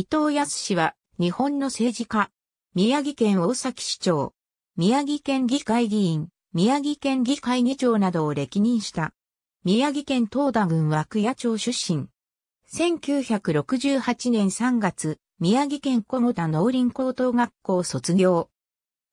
伊藤康氏は、日本の政治家。宮城県大崎市長。宮城県議会議員、宮城県議会議長などを歴任した。宮城県東田郡涌谷町出身。1968年3月、宮城県小野田農林高等学校卒業。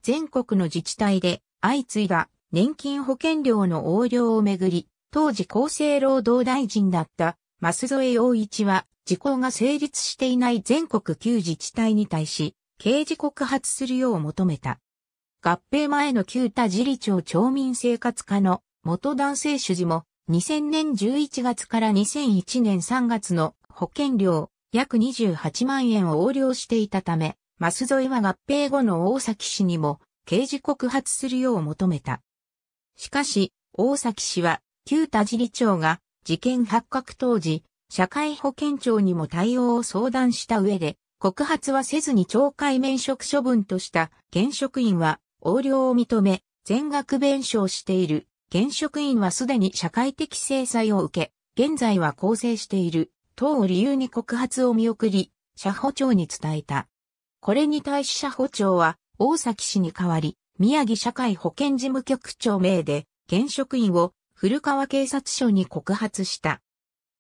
全国の自治体で相次いだ年金保険料の横領をめぐり、当時厚生労働大臣だった舛添洋一は、時効が成立していない全国旧自治体に対し、刑事告発するよう求めた。合併前の旧田自理町町民生活課の元男性主事も、2000年11月から2001年3月の保険料約28万円を横領していたため、舛添は合併後の大崎氏にも刑事告発するよう求めた。しかし、大崎氏は、旧田自治町が事件発覚当時、社会保険庁にも対応を相談した上で、告発はせずに懲戒免職処分とした現職員は横領を認め、全額弁償している。現職員はすでに社会的制裁を受け、現在は更生している。等を理由に告発を見送り、社保庁に伝えた。これに対し社保庁は、大崎氏に代わり、宮城社会保険事務局長名で、現職員を古川警察署に告発した。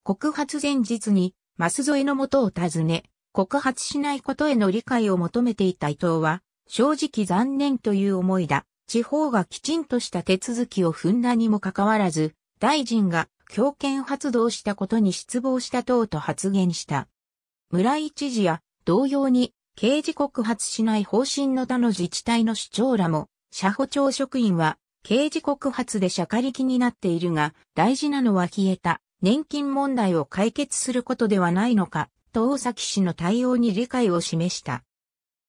告発前日に、マス添の元を訪ね、告発しないことへの理解を求めていた伊藤は、正直残念という思いだ。地方がきちんとした手続きを踏んだにもかかわらず、大臣が強権発動したことに失望した等と発言した。村井知事や同様に刑事告発しない方針の他の自治体の首長らも、社保庁職員は刑事告発で釈迦力になっているが、大事なのは消えた年金問題を解決することではないのか、と大崎氏の対応に理解を示した。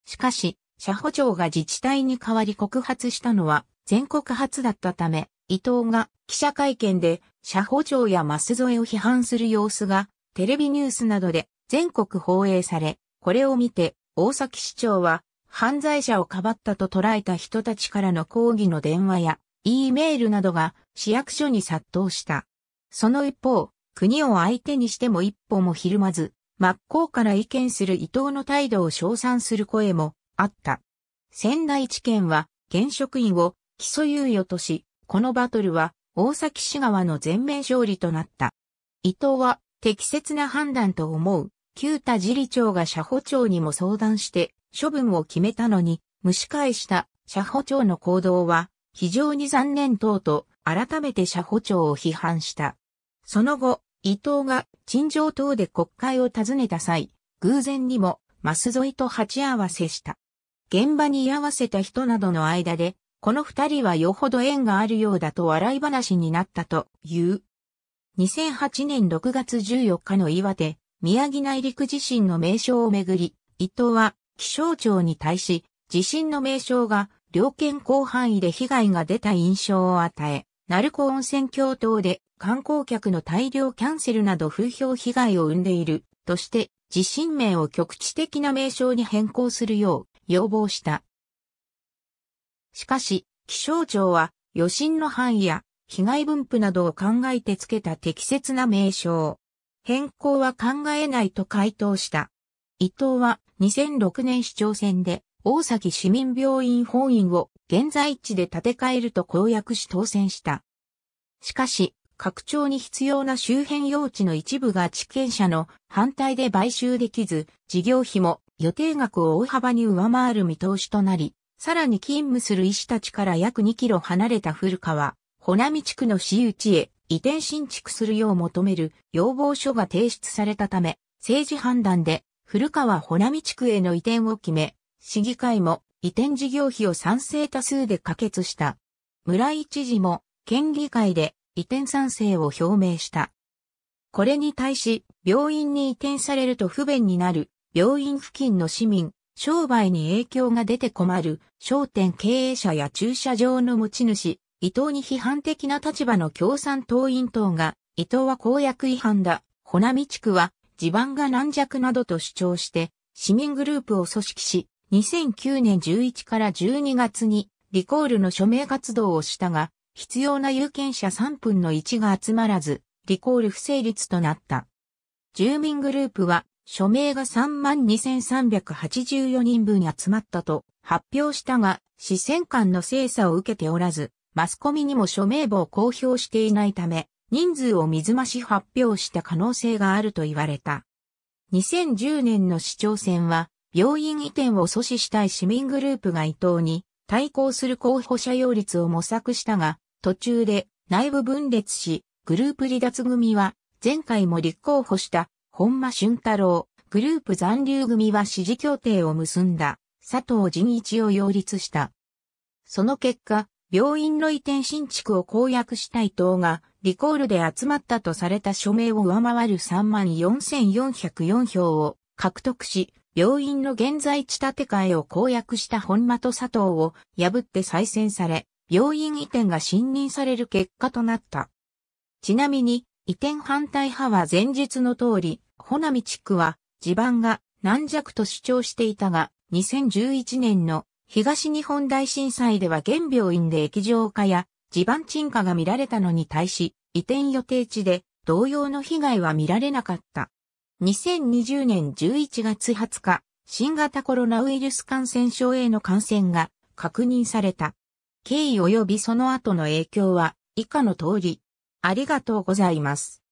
しかし、社保庁が自治体に代わり告発したのは全国初だったため、伊藤が記者会見で社保庁やマス添を批判する様子がテレビニュースなどで全国放映され、これを見て大崎市長は犯罪者をかばったと捉えた人たちからの抗議の電話や E メールなどが市役所に殺到した。その一方、国を相手にしても一歩もひるまず、真っ向から意見する伊藤の態度を称賛する声もあった。仙台地検は現職員を起訴猶予とし、このバトルは大崎市側の全面勝利となった。伊藤は適切な判断と思う。旧田自理長が社保長にも相談して処分を決めたのに蒸し返した社保長の行動は非常に残念等と改めて社保庁を批判した。その後、伊藤が陳情等で国会を訪ねた際、偶然にも、舛添と鉢合わせした。現場に居合わせた人などの間で、この二人はよほど縁があるようだと笑い話になったという。2008年6月14日の岩手、宮城内陸地震の名称をめぐり、伊藤は気象庁に対し、地震の名称が両県広範囲で被害が出た印象を与え、鳴子温泉郷等で観光客の大量キャンセルなど風評被害を生んでいるとして、地震名を局地的な名称に変更するよう要望した。しかし、気象庁は余震の範囲や被害分布などを考えてつけた適切な名称。変更は考えないと回答した。伊藤は2006年市長選で大崎市民病院本院を現在地で建て替えると公約し当選した。しかし、拡張に必要な周辺用地の一部が地権者の反対で買収できず、事業費も予定額を大幅に上回る見通しとなり、さらに勤務する医師たちから約2キロ離れた古川、穂波地区の私有地へ移転新築するよう求める要望書が提出されたため、政治判断で古川穂波地区への移転を決め、市議会も移転事業費を賛成多数で可決した。村井知事も県議会で移転賛成を表明した。これに対し、病院に移転されると不便になる、病院付近の市民、商売に影響が出て困る、商店経営者や駐車場の持ち主、伊藤に批判的な立場の共産党員等が、伊藤は公約違反だ、穂波地区は地盤が軟弱などと主張して、市民グループを組織し、2009年11から12月にリコールの署名活動をしたが、必要な有権者3分の1が集まらず、リコール不成立となった。住民グループは、署名が32,384人分集まったと発表したが、市選管の精査を受けておらず、マスコミにも署名簿を公表していないため、人数を水増し発表した可能性があると言われた。2010年の市長選は、病院移転を阻止したい市民グループが伊藤に対抗する候補者擁立を模索したが、途中で内部分裂し、グループ離脱組は前回も立候補した本間俊太郎、グループ残留組は支持協定を結んだ佐藤仁一を擁立した。その結果、病院の移転新築を公約した伊藤が、リコールで集まったとされた署名を上回る34,404票を獲得し、病院の現在地建て替えを公約した本間と佐藤を破って再選され、病院移転が信任される結果となった。ちなみに、移転反対派は前日の通り、穂波地区は地盤が軟弱と主張していたが、2011年の東日本大震災では現病院で液状化や地盤沈下が見られたのに対し、移転予定地で同様の被害は見られなかった。2020年11月20日、新型コロナウイルス感染症への感染が確認された。経緯及びその後の影響は以下の通り。ありがとうございます。